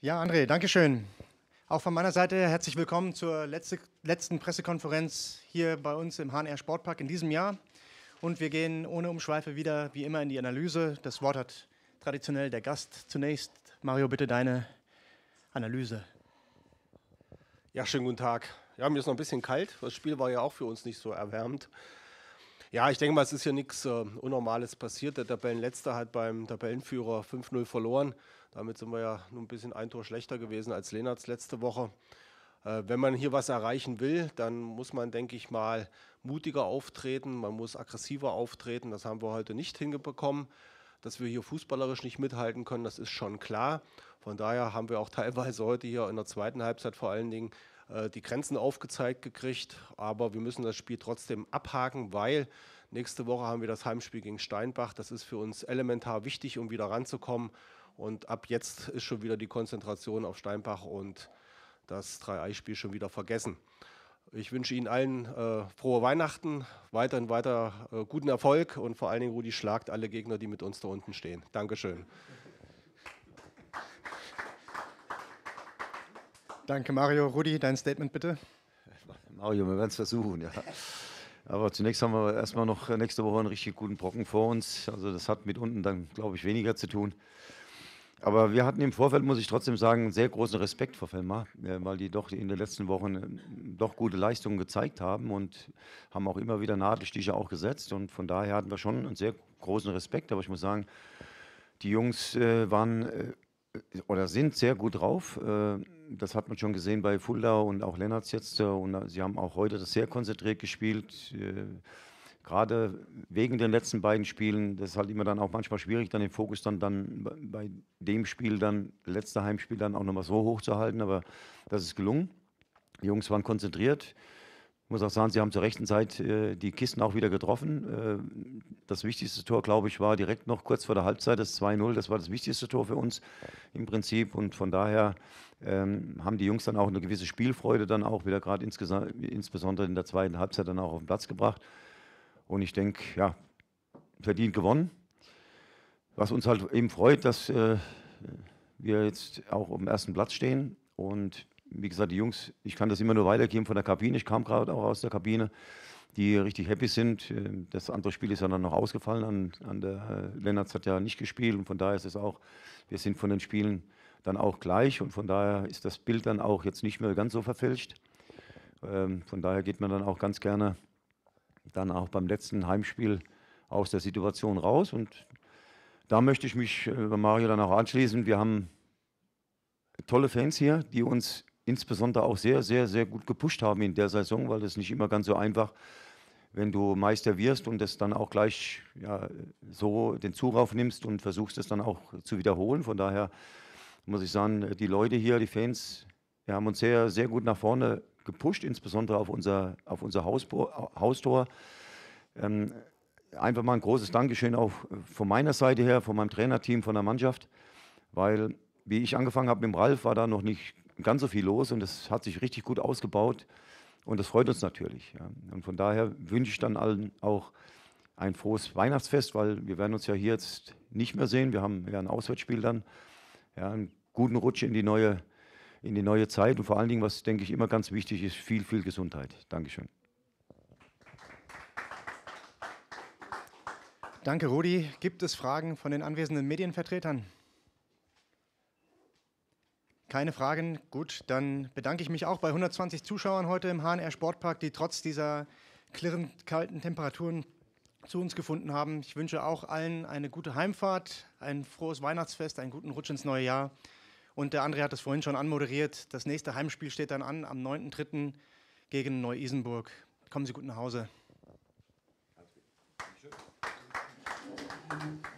Ja, André, danke schön. Auch von meiner Seite herzlich willkommen zur letzte, letzten Pressekonferenz hier bei uns im HNR Sportpark in diesem Jahr. Und wir gehen ohne Umschweife wieder wie immer in die Analyse. Das Wort hat traditionell der Gast zunächst. Mario, bitte deine Analyse. Ja, schönen guten Tag. Ja, mir ist noch ein bisschen kalt. Das Spiel war ja auch für uns nicht so erwärmt. Ja, ich denke mal, es ist ja nichts äh, Unnormales passiert. Der Tabellenletzte hat beim Tabellenführer 5-0 verloren. Damit sind wir ja nur ein bisschen ein Tor schlechter gewesen als Lenarts letzte Woche. Äh, wenn man hier was erreichen will, dann muss man, denke ich mal, mutiger auftreten, man muss aggressiver auftreten. Das haben wir heute nicht hingekommen. Dass wir hier fußballerisch nicht mithalten können, das ist schon klar. Von daher haben wir auch teilweise heute hier in der zweiten Halbzeit vor allen Dingen äh, die Grenzen aufgezeigt gekriegt. Aber wir müssen das Spiel trotzdem abhaken, weil nächste Woche haben wir das Heimspiel gegen Steinbach. Das ist für uns elementar wichtig, um wieder ranzukommen. Und ab jetzt ist schon wieder die Konzentration auf Steinbach und das 3 ei spiel schon wieder vergessen. Ich wünsche Ihnen allen äh, frohe Weihnachten, weiterhin weiter äh, guten Erfolg und vor allen Dingen, Rudi, schlagt alle Gegner, die mit uns da unten stehen. Dankeschön. Danke, Mario. Rudi, dein Statement bitte. Mario, wir werden es versuchen, ja. Aber zunächst haben wir erstmal noch nächste Woche einen richtig guten Brocken vor uns. Also das hat mit unten dann, glaube ich, weniger zu tun. Aber wir hatten im Vorfeld, muss ich trotzdem sagen, einen sehr großen Respekt vor Fellmar, äh, weil die doch in den letzten Wochen äh, doch gute Leistungen gezeigt haben und haben auch immer wieder Nadelstiche auch gesetzt. Und von daher hatten wir schon einen sehr großen Respekt. Aber ich muss sagen, die Jungs äh, waren oder sind sehr gut drauf. Äh, das hat man schon gesehen bei Fulda und auch Lennartz jetzt. Äh, und äh, sie haben auch heute das sehr konzentriert gespielt. Gerade wegen den letzten beiden Spielen, das ist halt immer dann auch manchmal schwierig, dann den Fokus dann, dann bei dem Spiel dann, letzte Heimspiel dann auch nochmal so hoch zu halten. Aber das ist gelungen. Die Jungs waren konzentriert. Ich muss auch sagen, Sie haben zur rechten Zeit äh, die Kisten auch wieder getroffen. Äh, das wichtigste Tor, glaube ich, war direkt noch kurz vor der Halbzeit, das 2-0. Das war das wichtigste Tor für uns im Prinzip. Und von daher ähm, haben die Jungs dann auch eine gewisse Spielfreude dann auch wieder gerade insbesondere in der zweiten Halbzeit dann auch auf den Platz gebracht. Und ich denke, ja, verdient gewonnen. Was uns halt eben freut, dass äh, wir jetzt auch auf dem ersten Platz stehen. Und wie gesagt, die Jungs, ich kann das immer nur weitergeben von der Kabine. Ich kam gerade auch aus der Kabine, die richtig happy sind. Ähm, das andere Spiel ist ja dann noch ausgefallen. An, an der, äh, Lennartz hat ja nicht gespielt und von daher ist es auch, wir sind von den Spielen dann auch gleich und von daher ist das Bild dann auch jetzt nicht mehr ganz so verfälscht. Ähm, von daher geht man dann auch ganz gerne dann auch beim letzten Heimspiel aus der Situation raus und da möchte ich mich äh, bei Mario dann auch anschließen. Wir haben tolle Fans hier, die uns insbesondere auch sehr, sehr, sehr gut gepusht haben in der Saison, weil es nicht immer ganz so einfach, wenn du Meister wirst und das dann auch gleich ja, so den Zug aufnimmst und versuchst es dann auch zu wiederholen. Von daher muss ich sagen, die Leute hier, die Fans, wir haben uns sehr, sehr gut nach vorne gepusht, insbesondere auf unser, auf unser Haustor. Ähm, einfach mal ein großes Dankeschön auch von meiner Seite her, von meinem Trainerteam, von der Mannschaft, weil wie ich angefangen habe mit dem Ralf, war da noch nicht ganz so viel los und es hat sich richtig gut ausgebaut und das freut uns natürlich. Ja. Und von daher wünsche ich dann allen auch ein frohes Weihnachtsfest, weil wir werden uns ja hier jetzt nicht mehr sehen. Wir haben ja ein Auswärtsspiel dann, ja, einen guten Rutsch in die neue in die neue Zeit und vor allen Dingen, was denke ich immer ganz wichtig ist, viel, viel Gesundheit. Dankeschön. Danke, Rudi. Gibt es Fragen von den anwesenden Medienvertretern? Keine Fragen. Gut, dann bedanke ich mich auch bei 120 Zuschauern heute im HNR Sportpark, die trotz dieser klirrend kalten Temperaturen zu uns gefunden haben. Ich wünsche auch allen eine gute Heimfahrt, ein frohes Weihnachtsfest, einen guten Rutsch ins neue Jahr. Und der André hat es vorhin schon anmoderiert. Das nächste Heimspiel steht dann an am 9.3. gegen Neu-Isenburg. Kommen Sie gut nach Hause. Dankeschön.